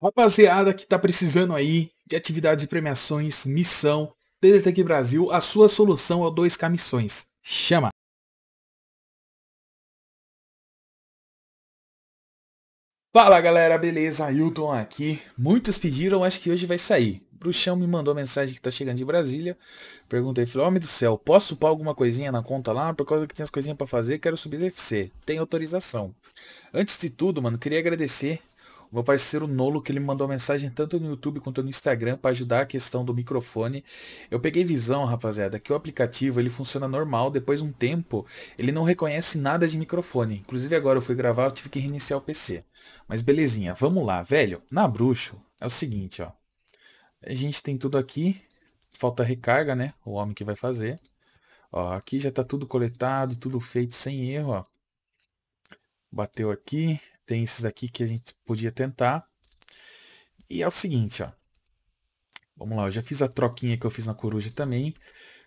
Rapaziada que tá precisando aí de atividades e premiações, missão, DDTQ Brasil, a sua solução é o 2K Missões. Chama! Fala galera, beleza? Hilton aqui. Muitos pediram, acho que hoje vai sair. Bruxão me mandou mensagem que tá chegando de Brasília. Perguntei, falei, homem do céu, posso upar alguma coisinha na conta lá? Por causa que tem as coisinhas para fazer, quero subir DFC. Tem autorização. Antes de tudo, mano, queria agradecer Vou meu parceiro Nolo, que ele me mandou mensagem tanto no YouTube quanto no Instagram para ajudar a questão do microfone. Eu peguei visão, rapaziada, que o aplicativo ele funciona normal, depois de um tempo ele não reconhece nada de microfone. Inclusive agora eu fui gravar, eu tive que reiniciar o PC. Mas belezinha, vamos lá, velho. Na Bruxo é o seguinte, ó. A gente tem tudo aqui, falta recarga, né? O homem que vai fazer. Ó, aqui já tá tudo coletado, tudo feito sem erro, ó. Bateu aqui, tem esses aqui que a gente podia tentar. E é o seguinte, ó. Vamos lá, eu já fiz a troquinha que eu fiz na coruja também.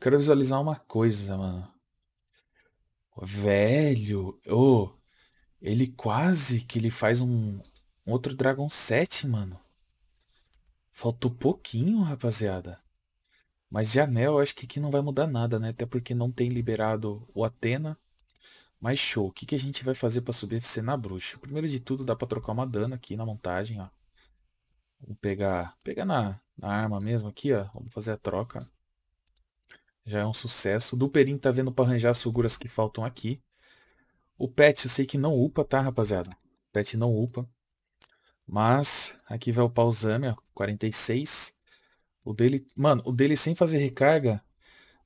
Quero visualizar uma coisa, mano. Velho, ô, oh, ele quase que ele faz um, um outro Dragon 7, mano. Faltou pouquinho, rapaziada. Mas de anel, eu acho que aqui não vai mudar nada, né? Até porque não tem liberado o Atena. Mas show, o que, que a gente vai fazer para subir FC na bruxa? Primeiro de tudo, dá para trocar uma dana aqui na montagem, ó. Vou pegar, pegar na, na arma mesmo aqui, ó. Vamos fazer a troca. Já é um sucesso. O Duperin tá vendo para arranjar as figuras que faltam aqui. O pet eu sei que não upa, tá, rapaziada? O pet não upa. Mas aqui vai o Pausame, ó, 46. O dele, mano, o dele sem fazer recarga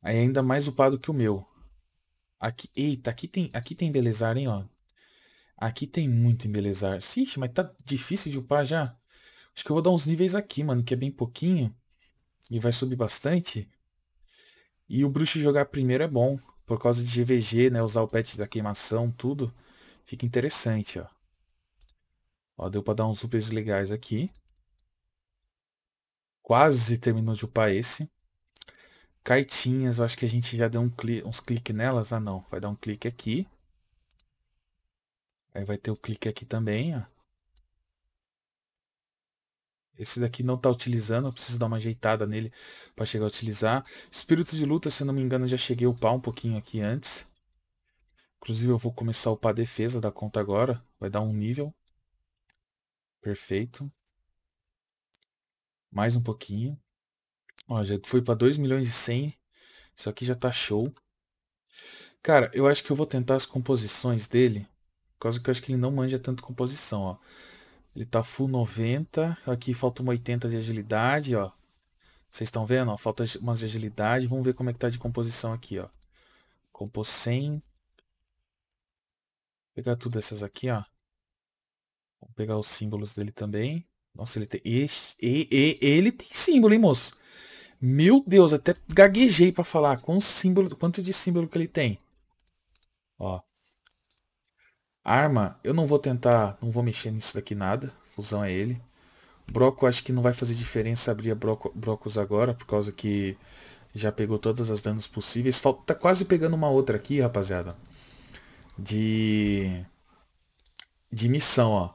é ainda mais upado que o meu. Aqui, eita, aqui tem, aqui tem embelezar, hein, ó. Aqui tem muito embelezar. Ixi, mas tá difícil de upar já. Acho que eu vou dar uns níveis aqui, mano, que é bem pouquinho. E vai subir bastante. E o bruxo jogar primeiro é bom. Por causa de GVG, né? Usar o pet da queimação, tudo. Fica interessante, ó. Ó, deu pra dar uns supers legais aqui. Quase terminou de upar esse. Cartinhas, eu acho que a gente já deu um cli uns cliques nelas. Ah, não. Vai dar um clique aqui. Aí vai ter o um clique aqui também, ó. Esse daqui não tá utilizando, eu preciso dar uma ajeitada nele para chegar a utilizar. Espírito de luta, se não me engano, já cheguei a upar um pouquinho aqui antes. Inclusive eu vou começar a upar a defesa da conta agora. Vai dar um nível. Perfeito. Mais um pouquinho. Ó, já foi para 2 milhões e 100. Isso aqui já tá show. Cara, eu acho que eu vou tentar as composições dele. Por causa que eu acho que ele não manja tanto composição, ó. Ele tá full 90. Aqui falta uma 80 de agilidade, ó. Vocês estão vendo? Ó, falta umas de agilidade. Vamos ver como é que tá de composição aqui, ó. Compôs 100. Vou pegar tudo essas aqui, ó. Vou pegar os símbolos dele também. Nossa, ele tem... E, e, ele tem símbolo, hein, moço? Meu Deus, até gaguejei para falar. Com símbolo, quanto de símbolo que ele tem? Ó. Arma, eu não vou tentar, não vou mexer nisso daqui nada. Fusão é ele. Broco, acho que não vai fazer diferença abrir a broco, Brocos agora, por causa que já pegou todas as danos possíveis. Falta, tá quase pegando uma outra aqui, rapaziada. De... De missão, ó.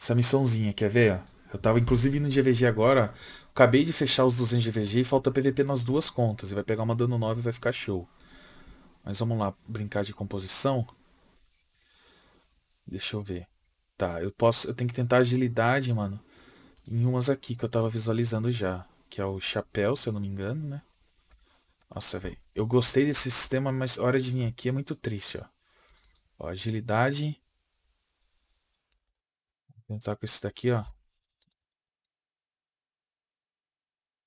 Essa missãozinha, quer ver, ó? Eu tava inclusive no GVG agora, acabei de fechar os 200 GVG e falta PVP nas duas contas. E vai pegar uma dano 9 e vai ficar show. Mas vamos lá, brincar de composição. Deixa eu ver. Tá, eu posso, eu tenho que tentar agilidade, mano, em umas aqui que eu tava visualizando já, que é o chapéu, se eu não me engano, né? Nossa, velho. Eu gostei desse sistema, mas a hora de vir aqui é muito triste, ó. ó agilidade. Vou tentar com esse daqui, ó.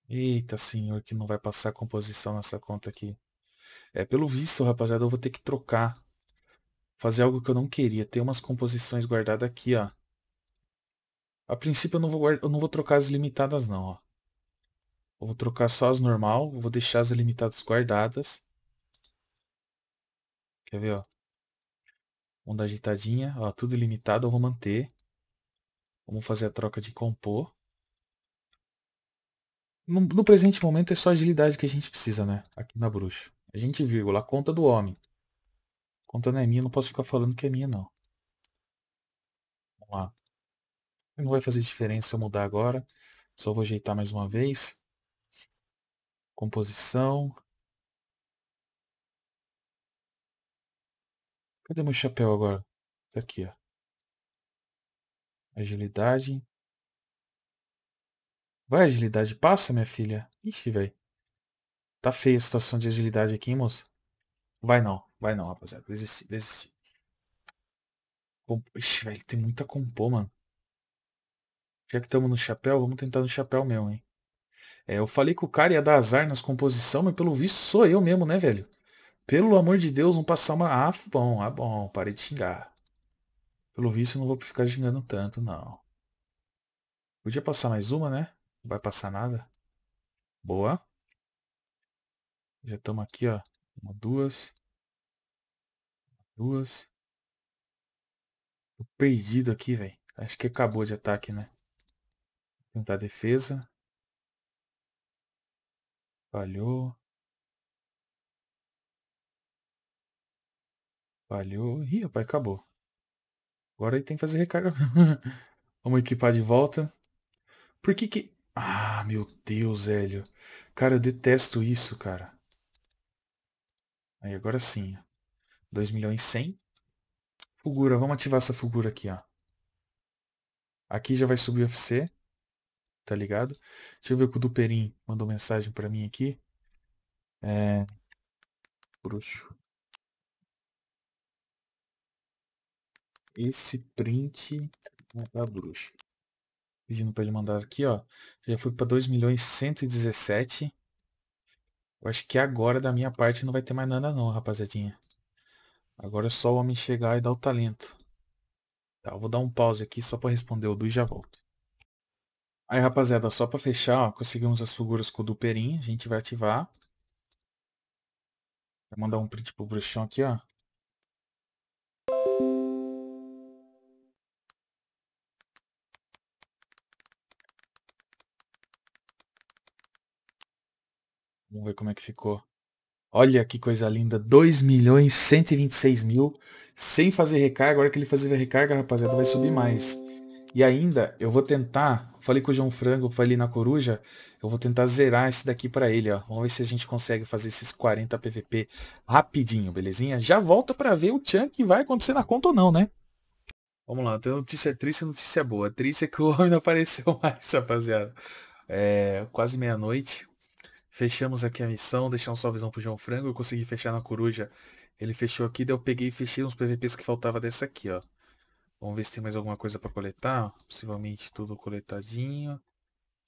Eita senhor, que não vai passar a composição nessa conta aqui. É, pelo visto, rapaziada, eu vou ter que trocar. Fazer algo que eu não queria. Tem umas composições guardadas aqui, ó. A princípio eu não vou, eu não vou trocar as limitadas não, ó. Eu vou trocar só as normal, vou deixar as limitadas guardadas. Quer ver, ó. Vamos dar ajeitadinha, ó, tudo limitado eu vou manter. Vamos fazer a troca de compor no, no, presente momento é só agilidade que a gente precisa, né? Aqui na bruxa. A gente vírgula, a conta do homem. A conta não é minha, não posso ficar falando que é minha, não. Vamos lá. Não vai fazer diferença eu mudar agora. Só vou ajeitar mais uma vez. Composição. Cadê meu chapéu agora? Tá aqui, ó. Agilidade. Vai, agilidade, passa, minha filha. Ixi, velho. Tá feia a situação de agilidade aqui, hein, moço? Vai não, vai não, rapaziada. Desisti, desisti. Ixi, velho, tem muita compô, mano. Já que estamos no chapéu, vamos tentar no chapéu mesmo, hein? É, eu falei que o cara ia dar azar nas composições, mas pelo visto sou eu mesmo, né, velho? Pelo amor de Deus, não passar uma... Ah, bom, ah, bom, parei de xingar. Pelo visto, não vou ficar xingando tanto, não. Podia passar mais uma, né? vai passar nada. Boa. Já estamos aqui, ó. Uma, duas. Duas. Tô perdido aqui, velho. Acho que acabou de ataque, né? tentar defesa. Falhou. Falhou. Ih, rapaz, acabou. Agora ele tem que fazer recarga. Vamos equipar de volta. Por que que... Ah, meu Deus, velho. Cara, eu detesto isso, cara. Aí, agora sim. 2 milhões 100. Fulgura, vamos ativar essa fulgura aqui, ó. Aqui já vai subir o UFC. Tá ligado? Deixa eu ver o que o Perim mandou mensagem pra mim aqui. É... Bruxo. Esse print é pra tá bruxo pedindo para ele mandar aqui, ó. Já fui para 2 milhões 117. Eu acho que agora da minha parte não vai ter mais nada não, rapaziadinha. Agora é só o homem chegar e dar o talento. Tá, eu vou dar um pause aqui só para responder o Du e já volto. Aí, rapaziada, só para fechar, ó, conseguimos as figuras com o Duperim. A gente vai ativar. Vou mandar um print pro bruxão aqui, ó. Vamos ver como é que ficou. Olha que coisa linda. 2 milhões 126 mil. Sem fazer recarga. A hora que ele fazer recarga, rapaziada, vai subir mais. E ainda, eu vou tentar. Falei com o João Frango, falei na coruja. Eu vou tentar zerar esse daqui para ele, ó. Vamos ver se a gente consegue fazer esses 40 PVP rapidinho, belezinha? Já volta para ver o chunk que vai acontecer na conta ou não, né? Vamos lá, tem notícia triste e notícia boa. Triste é que o homem não apareceu mais, rapaziada. É, quase meia-noite. Fechamos aqui a missão, deixamos só a visão pro João Frango. Eu consegui fechar na coruja. Ele fechou aqui, daí eu peguei e fechei uns PVPs que faltava dessa aqui, ó. Vamos ver se tem mais alguma coisa para coletar. Possivelmente tudo coletadinho.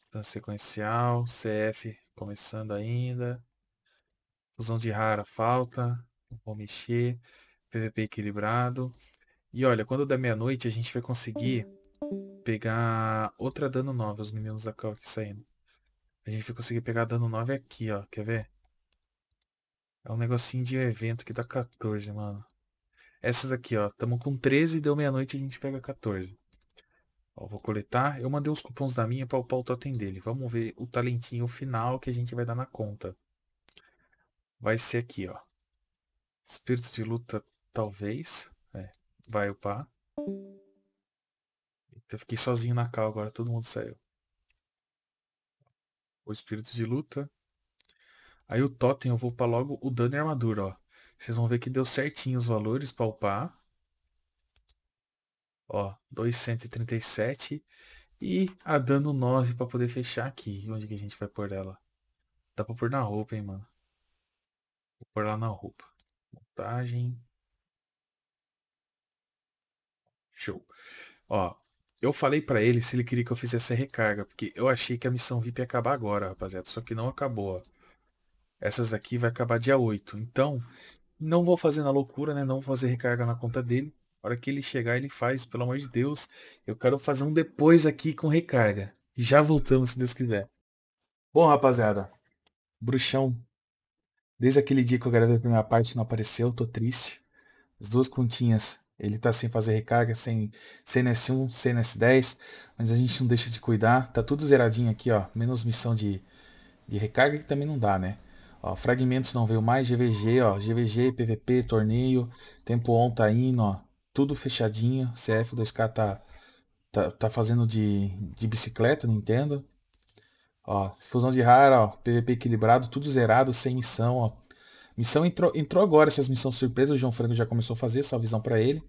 Então, sequencial, CF começando ainda. Fusão de rara falta. Não vou mexer. PVP equilibrado. E olha, quando der meia-noite a gente vai conseguir hum. pegar outra dano nova. Os meninos da Cal aqui saindo. A gente vai conseguir pegar dano 9 aqui, ó. Quer ver? É um negocinho de evento que dá 14, mano. Essas aqui, ó. Tamo com 13, deu meia-noite a gente pega 14. Ó, vou coletar. Eu mandei os cupons da minha para upar o totem dele. Vamos ver o talentinho final que a gente vai dar na conta. Vai ser aqui, ó. Espírito de luta, talvez. É, vai upar. eu fiquei sozinho na cal agora, todo mundo saiu o espírito de luta. Aí o totem eu vou para logo o dano e armadura, ó. Vocês vão ver que deu certinho os valores palpar upar. Ó, 237 e a dano 9 para poder fechar aqui. Onde que a gente vai pôr ela? Dá para pôr na roupa, hein, mano. Vou pôr lá na roupa. Montagem. Show. Ó, eu falei para ele se ele queria que eu fizesse a recarga, porque eu achei que a missão VIP ia acabar agora, rapaziada. Só que não acabou. Essas aqui vai acabar dia 8. Então, não vou fazer na loucura, né? Não vou fazer recarga na conta dele. A hora que ele chegar, ele faz, pelo amor de Deus. Eu quero fazer um depois aqui com recarga. Já voltamos, se Deus quiser. Bom, rapaziada. Bruxão. Desde aquele dia que eu gravei a primeira parte, não apareceu. Tô triste. As duas continhas ele está sem fazer recarga, sem CNS1, CNS10, mas a gente não deixa de cuidar. Tá tudo zeradinho aqui, ó. Menos missão de, de recarga que também não dá, né? Ó, fragmentos não veio mais, GVG, ó. GVG, PVP, torneio, tempo on tá indo, ó. Tudo fechadinho. CF2K tá, tá, tá fazendo de, de bicicleta, Nintendo. Ó, fusão de rara, ó, PVP equilibrado, tudo zerado, sem missão, ó, Missão entrou, entrou agora, essas missões surpresas, o João Franco já começou a fazer, só visão para ele.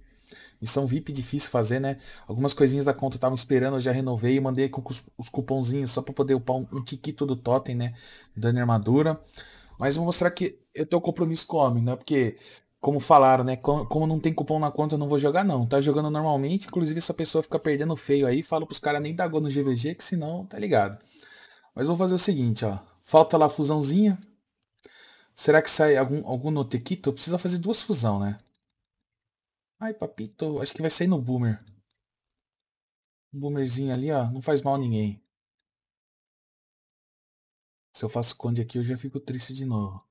Missão VIP difícil fazer, né? Algumas coisinhas da conta estavam esperando, eu já renovei e mandei com os, cupomzinhos só para poder upar um, um tiquito do totem, né? Dando armadura. Mas vou mostrar que eu tenho compromisso com o homem, né? Porque, como falaram, né? Como, como, não tem cupom na conta, eu não vou jogar não. Tá jogando normalmente, inclusive essa pessoa fica perdendo feio aí. Fala pros caras nem dar gol no GVG, que senão tá ligado. Mas vou fazer o seguinte, ó. Falta lá a fusãozinha, Será que sai algum, algum no Tequito? Precisa fazer duas fusão, né? Ai, papito. Acho que vai sair no Boomer. Um Boomerzinho ali, ó. Não faz mal a ninguém. Se eu faço Conde aqui, eu já fico triste de novo.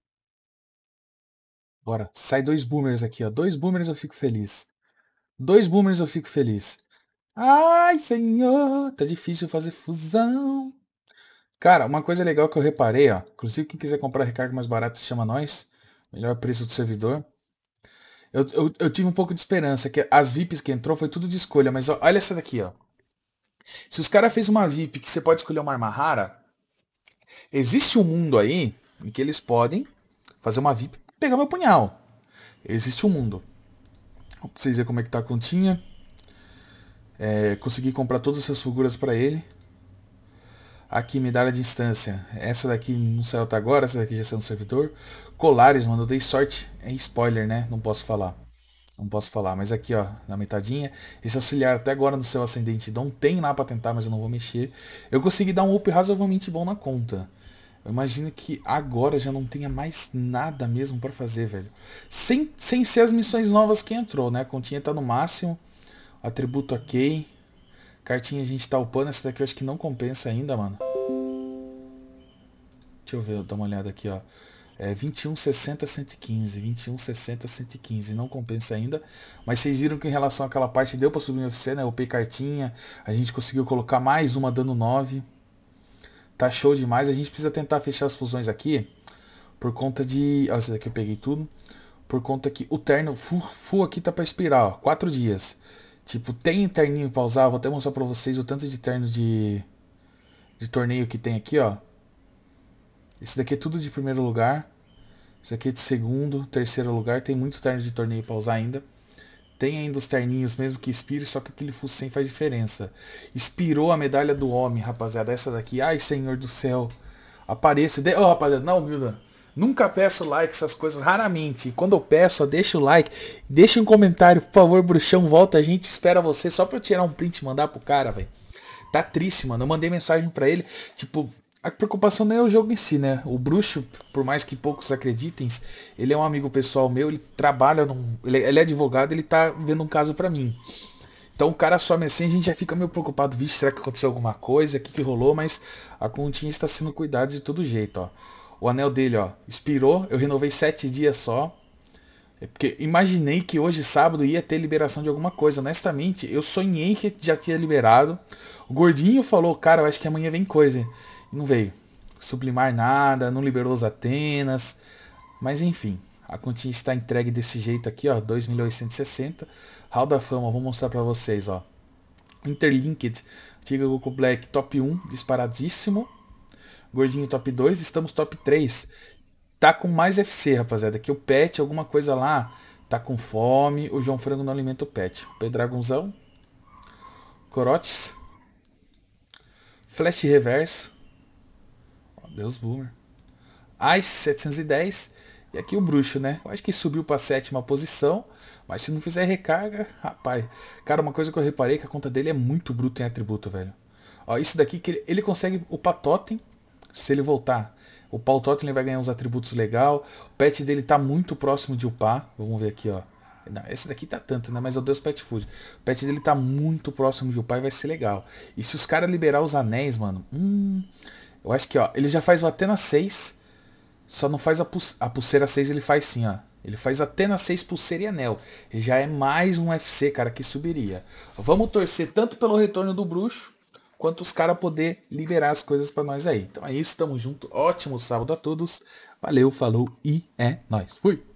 Bora. Sai dois Boomers aqui, ó. Dois Boomers eu fico feliz. Dois Boomers eu fico feliz. Ai, senhor. Tá difícil fazer fusão. Cara, uma coisa legal que eu reparei, ó. Inclusive, quem quiser comprar recarga mais barata, chama nós. Melhor preço do servidor. Eu, eu, eu, tive um pouco de esperança, que as VIPs que entrou foi tudo de escolha, mas ó, olha essa daqui, ó. Se os caras fez uma VIP que você pode escolher uma arma rara, existe um mundo aí em que eles podem fazer uma VIP pegar meu punhal. Existe um mundo. Pra vocês verem como é que tá a continha. É, consegui comprar todas essas figuras para ele. Aqui, medalha de instância. Essa daqui não saiu até agora, essa daqui já saiu no servidor. Colares, mano, eu dei sorte. É spoiler, né? Não posso falar. Não posso falar, mas aqui ó, na metadinha, esse auxiliar até agora no seu ascendente não tem lá para tentar, mas eu não vou mexer. Eu consegui dar um up razoavelmente bom na conta. Eu imagino que agora já não tenha mais nada mesmo para fazer, velho. Sem, sem ser as missões novas que entrou, né? A continha tá no máximo. Atributo ok. Cartinha a gente tá upando. Essa daqui eu acho que não compensa ainda, mano. Deixa eu ver, eu dar uma olhada aqui, ó. É 21, 60, 115. 21, 60, 115. Não compensa ainda. Mas vocês viram que em relação àquela parte deu pra subir o UFC, né? Upei cartinha. A gente conseguiu colocar mais uma dando 9. Tá show demais. A gente precisa tentar fechar as fusões aqui. Por conta de... Ó, essa daqui eu peguei tudo. Por conta que o terno full, full aqui tá pra expirar, ó. 4 dias. Tipo, tem terninho pra usar. Vou até mostrar pra vocês o tanto de terno de, de torneio que tem aqui, ó. Esse daqui é tudo de primeiro lugar. Esse aqui é de segundo, terceiro lugar. Tem muito terno de torneio pra usar ainda. Tem ainda os terninhos, mesmo que expire, só que aquele sem faz diferença. Expirou a medalha do homem, rapaziada. Essa daqui. Ai, senhor do céu. Apareça. Ô, oh, rapaziada, na humilda. Nunca peço like, essas coisas, raramente. E quando eu peço, deixa o like, deixa um comentário, por favor, bruxão, volta, a gente espera você, só pra eu tirar um print e mandar pro cara, velho. Tá triste, mano. Eu mandei mensagem para ele, tipo, a preocupação não é o jogo em si, né? O bruxo, por mais que poucos acreditem, ele é um amigo pessoal meu, ele trabalha num. Ele, é, ele é advogado, ele tá vendo um caso para mim. Então o cara me assim, a gente já fica meio preocupado, vixe, será que aconteceu alguma coisa? O que, que rolou? Mas a continha está sendo cuidada de todo jeito, ó o anel dele, ó, expirou, eu renovei sete dias só. É porque imaginei que hoje sábado ia ter liberação de alguma coisa. Honestamente, eu sonhei que já tinha liberado. O gordinho falou, cara, eu acho que amanhã vem coisa. E não veio. Sublimar nada, não liberou os Atenas. Mas enfim, a continha está entregue desse jeito aqui, ó, 2.860. Hall da Fama, vou mostrar para vocês, ó. Interlinked, Tiga Goku Black, top 1, disparadíssimo. Gordinho top 2, estamos top 3. Tá com mais FC, rapaziada. Que o pet, alguma coisa lá, tá com fome. O João Frango não alimenta o pet. Pedragonzão. Corotes. Flash reverso. Deus Boomer. Ice 710. E aqui o bruxo, né? Eu acho que subiu para sétima posição. Mas se não fizer recarga, rapaz. Cara, uma coisa que eu reparei é que a conta dele é muito bruta em atributo, velho. Ó, isso daqui que ele, ele consegue upar totem se ele voltar. O Paul Totten vai ganhar uns atributos legal. O pet dele tá muito próximo de upar. Vamos ver aqui, ó. Não, esse daqui tá tanto, né? Mas eu dei os pet food. O pet dele tá muito próximo de upar e vai ser legal. E se os caras liberar os anéis, mano. Hum, eu acho que, ó. Ele já faz o Atena 6. Só não faz a, pu a pulseira 6, ele faz sim, ó. Ele faz Atena 6 pulseira e anel. Já é mais um FC, cara, que subiria. Vamos torcer tanto pelo retorno do bruxo quanto os caras poder liberar as coisas para nós aí. Então é isso, tamo junto. Ótimo sábado a todos. Valeu, falou e é nós. Fui.